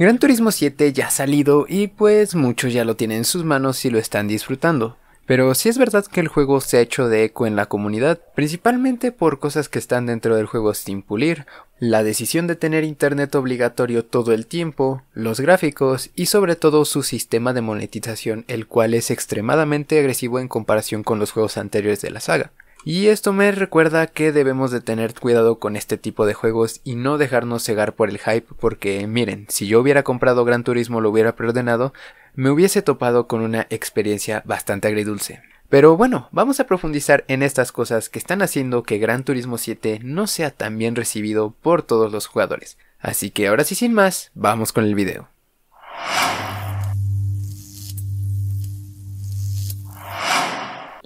Gran Turismo 7 ya ha salido y pues muchos ya lo tienen en sus manos y lo están disfrutando. Pero sí es verdad que el juego se ha hecho de eco en la comunidad, principalmente por cosas que están dentro del juego sin pulir, la decisión de tener internet obligatorio todo el tiempo, los gráficos y sobre todo su sistema de monetización, el cual es extremadamente agresivo en comparación con los juegos anteriores de la saga. Y esto me recuerda que debemos de tener cuidado con este tipo de juegos y no dejarnos cegar por el hype porque miren, si yo hubiera comprado Gran Turismo lo hubiera preordenado, me hubiese topado con una experiencia bastante agridulce. Pero bueno, vamos a profundizar en estas cosas que están haciendo que Gran Turismo 7 no sea tan bien recibido por todos los jugadores. Así que ahora sí sin más, vamos con el video.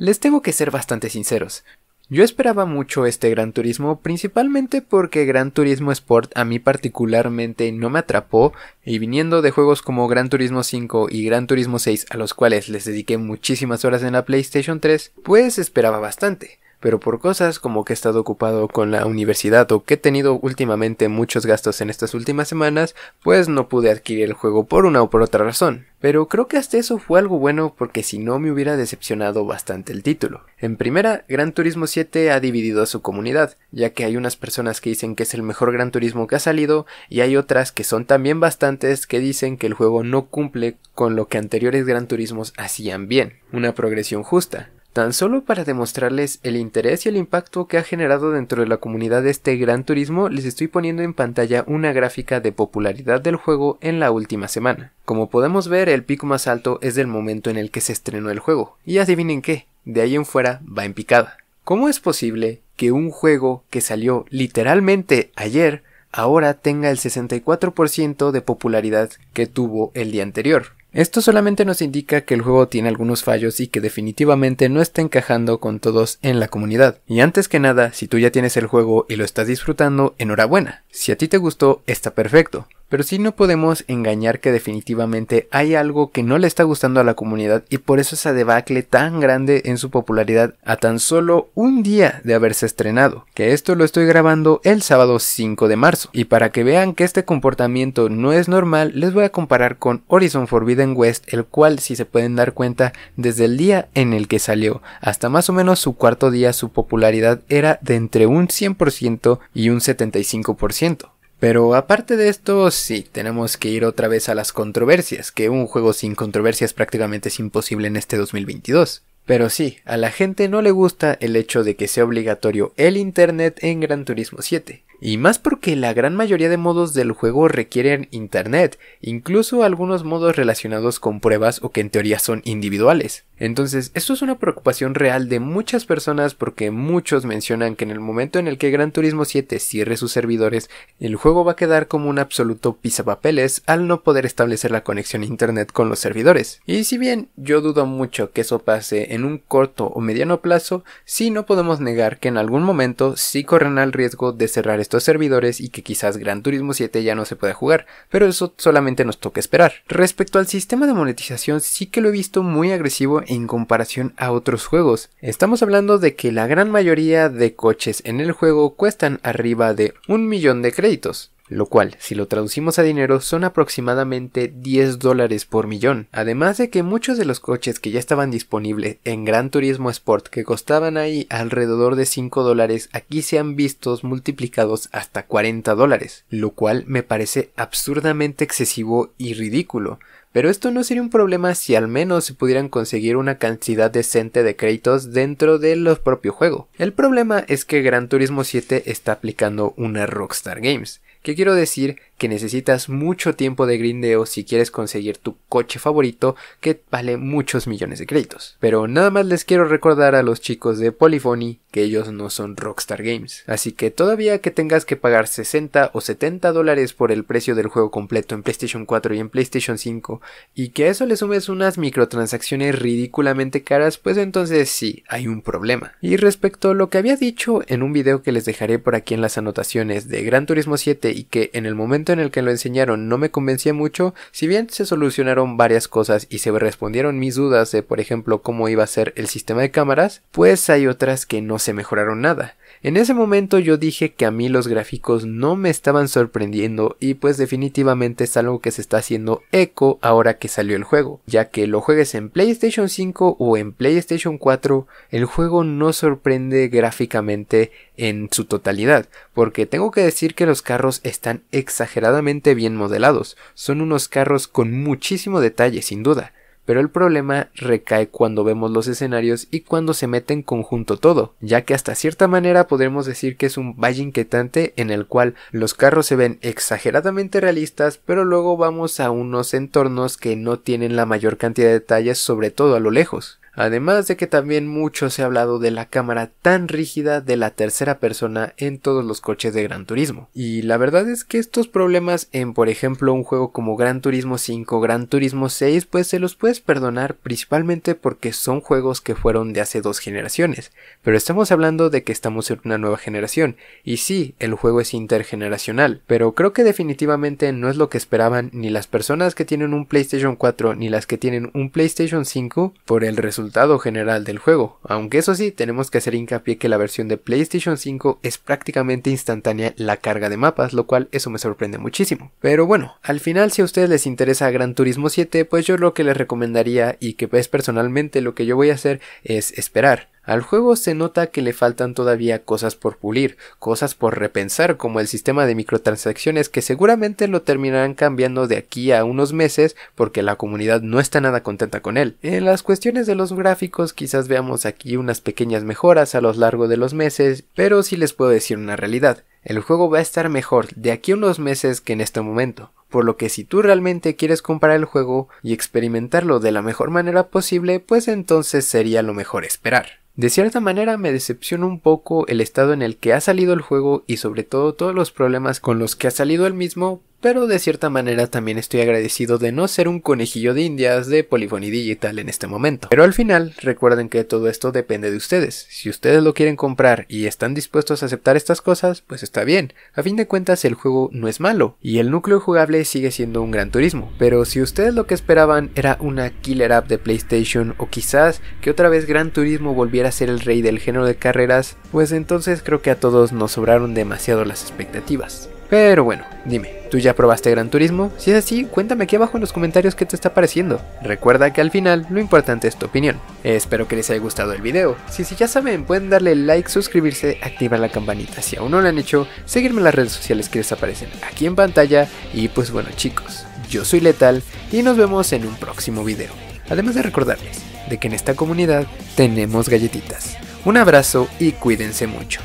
Les tengo que ser bastante sinceros. Yo esperaba mucho este Gran Turismo, principalmente porque Gran Turismo Sport a mí particularmente no me atrapó, y viniendo de juegos como Gran Turismo 5 y Gran Turismo 6 a los cuales les dediqué muchísimas horas en la PlayStation 3, pues esperaba bastante pero por cosas como que he estado ocupado con la universidad o que he tenido últimamente muchos gastos en estas últimas semanas, pues no pude adquirir el juego por una o por otra razón. Pero creo que hasta eso fue algo bueno porque si no me hubiera decepcionado bastante el título. En primera, Gran Turismo 7 ha dividido a su comunidad, ya que hay unas personas que dicen que es el mejor Gran Turismo que ha salido y hay otras que son también bastantes que dicen que el juego no cumple con lo que anteriores Gran Turismos hacían bien, una progresión justa tan solo para demostrarles el interés y el impacto que ha generado dentro de la comunidad este gran turismo, les estoy poniendo en pantalla una gráfica de popularidad del juego en la última semana. Como podemos ver, el pico más alto es del momento en el que se estrenó el juego, y adivinen qué, de ahí en fuera va en picada. ¿Cómo es posible que un juego que salió literalmente ayer ahora tenga el 64% de popularidad que tuvo el día anterior? Esto solamente nos indica que el juego tiene algunos fallos y que definitivamente no está encajando con todos en la comunidad. Y antes que nada, si tú ya tienes el juego y lo estás disfrutando, enhorabuena. Si a ti te gustó, está perfecto. Pero si no podemos engañar que definitivamente hay algo que no le está gustando a la comunidad y por eso esa debacle tan grande en su popularidad a tan solo un día de haberse estrenado, que esto lo estoy grabando el sábado 5 de marzo. Y para que vean que este comportamiento no es normal, les voy a comparar con Horizon Forbidden West, el cual si se pueden dar cuenta desde el día en el que salió hasta más o menos su cuarto día su popularidad era de entre un 100% y un 75%. Pero aparte de esto, sí, tenemos que ir otra vez a las controversias, que un juego sin controversias prácticamente es imposible en este 2022. Pero sí, a la gente no le gusta el hecho de que sea obligatorio el Internet en Gran Turismo 7 y más porque la gran mayoría de modos del juego requieren Internet, incluso algunos modos relacionados con pruebas o que en teoría son individuales. Entonces, esto es una preocupación real de muchas personas porque muchos mencionan que en el momento en el que Gran Turismo 7 cierre sus servidores, el juego va a quedar como un absoluto pisapapeles al no poder establecer la conexión Internet con los servidores. Y si bien yo dudo mucho que eso pase en un corto o mediano plazo, sí no podemos negar que en algún momento sí corren al riesgo de cerrar servidores y que quizás Gran Turismo 7 ya no se pueda jugar, pero eso solamente nos toca esperar. Respecto al sistema de monetización sí que lo he visto muy agresivo en comparación a otros juegos. Estamos hablando de que la gran mayoría de coches en el juego cuestan arriba de un millón de créditos lo cual, si lo traducimos a dinero, son aproximadamente 10 dólares por millón. Además de que muchos de los coches que ya estaban disponibles en Gran Turismo Sport, que costaban ahí alrededor de 5 dólares, aquí se han visto multiplicados hasta 40 dólares, lo cual me parece absurdamente excesivo y ridículo. Pero esto no sería un problema si al menos se pudieran conseguir una cantidad decente de créditos dentro del propio juego. El problema es que Gran Turismo 7 está aplicando una Rockstar Games que quiero decir? Que necesitas mucho tiempo de grindeo si quieres conseguir tu coche favorito que vale muchos millones de créditos. Pero nada más les quiero recordar a los chicos de Polyphony que ellos no son Rockstar Games. Así que todavía que tengas que pagar 60 o 70 dólares por el precio del juego completo en PlayStation 4 y en PlayStation 5 y que a eso le sumes unas microtransacciones ridículamente caras, pues entonces sí, hay un problema. Y respecto a lo que había dicho en un video que les dejaré por aquí en las anotaciones de Gran Turismo 7 y que en el momento en el que lo enseñaron no me convencía mucho, si bien se solucionaron varias cosas y se respondieron mis dudas de por ejemplo cómo iba a ser el sistema de cámaras, pues hay otras que no se mejoraron nada. En ese momento yo dije que a mí los gráficos no me estaban sorprendiendo y pues definitivamente es algo que se está haciendo eco ahora que salió el juego, ya que lo juegues en PlayStation 5 o en PlayStation 4, el juego no sorprende gráficamente en su totalidad, porque tengo que decir que los carros están exageradamente bien modelados, son unos carros con muchísimo detalle sin duda, pero el problema recae cuando vemos los escenarios y cuando se mete en conjunto todo, ya que hasta cierta manera podremos decir que es un valle inquietante en el cual los carros se ven exageradamente realistas, pero luego vamos a unos entornos que no tienen la mayor cantidad de detalles, sobre todo a lo lejos. Además de que también mucho se ha hablado de la cámara tan rígida de la tercera persona en todos los coches de Gran Turismo. Y la verdad es que estos problemas en por ejemplo un juego como Gran Turismo 5, Gran Turismo 6, pues se los puedes perdonar principalmente porque son juegos que fueron de hace dos generaciones. Pero estamos hablando de que estamos en una nueva generación. Y sí, el juego es intergeneracional, pero creo que definitivamente no es lo que esperaban ni las personas que tienen un PlayStation 4 ni las que tienen un PlayStation 5 por el resultado resultado general del juego, aunque eso sí, tenemos que hacer hincapié que la versión de PlayStation 5 es prácticamente instantánea la carga de mapas, lo cual eso me sorprende muchísimo. Pero bueno, al final si a ustedes les interesa Gran Turismo 7, pues yo lo que les recomendaría y que es personalmente lo que yo voy a hacer es esperar al juego se nota que le faltan todavía cosas por pulir, cosas por repensar, como el sistema de microtransacciones que seguramente lo terminarán cambiando de aquí a unos meses porque la comunidad no está nada contenta con él. En las cuestiones de los gráficos quizás veamos aquí unas pequeñas mejoras a lo largo de los meses, pero si les puedo decir una realidad. El juego va a estar mejor de aquí a unos meses que en este momento por lo que si tú realmente quieres comprar el juego y experimentarlo de la mejor manera posible, pues entonces sería lo mejor esperar. De cierta manera me decepciona un poco el estado en el que ha salido el juego y sobre todo todos los problemas con los que ha salido el mismo pero de cierta manera también estoy agradecido de no ser un conejillo de indias de Polyphony Digital en este momento. Pero al final, recuerden que todo esto depende de ustedes. Si ustedes lo quieren comprar y están dispuestos a aceptar estas cosas, pues está bien. A fin de cuentas, el juego no es malo y el núcleo jugable sigue siendo un gran turismo. Pero si ustedes lo que esperaban era una killer app de PlayStation o quizás que otra vez Gran Turismo volviera a ser el rey del género de carreras, pues entonces creo que a todos nos sobraron demasiado las expectativas. Pero bueno, dime, ¿tú ya probaste Gran Turismo? Si es así, cuéntame aquí abajo en los comentarios qué te está pareciendo. Recuerda que al final lo importante es tu opinión. Espero que les haya gustado el video. Si, si ya saben, pueden darle like, suscribirse, activar la campanita si aún no lo han hecho, seguirme en las redes sociales que les aparecen aquí en pantalla. Y pues bueno chicos, yo soy Letal y nos vemos en un próximo video. Además de recordarles de que en esta comunidad tenemos galletitas. Un abrazo y cuídense mucho.